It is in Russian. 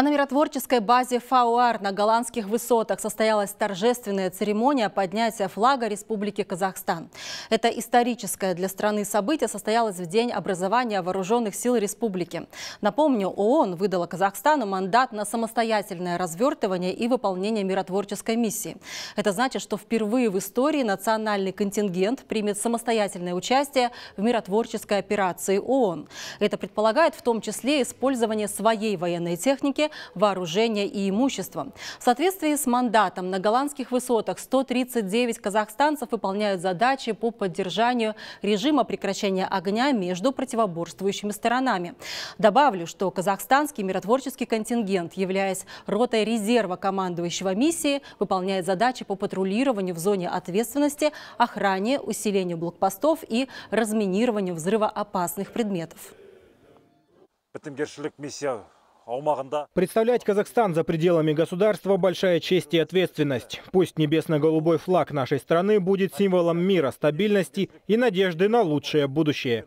А на миротворческой базе ФАУАР на голландских высотах состоялась торжественная церемония поднятия флага Республики Казахстан. Это историческое для страны событие состоялось в День образования Вооруженных сил Республики. Напомню, ООН выдала Казахстану мандат на самостоятельное развертывание и выполнение миротворческой миссии. Это значит, что впервые в истории национальный контингент примет самостоятельное участие в миротворческой операции ООН. Это предполагает в том числе использование своей военной техники техники, вооружения и имущества. В соответствии с мандатом на голландских высотах 139 казахстанцев выполняют задачи по поддержанию режима прекращения огня между противоборствующими сторонами. Добавлю, что казахстанский миротворческий контингент, являясь ротой резерва командующего миссии, выполняет задачи по патрулированию в зоне ответственности, охране, усилению блокпостов и разминированию взрывоопасных предметов. бітімгершілік миссия а Представлять Казахстан за пределами государства – большая честь и ответственность. Пусть небесно-голубой флаг нашей страны будет символом мира, стабильности и надежды на лучшее будущее.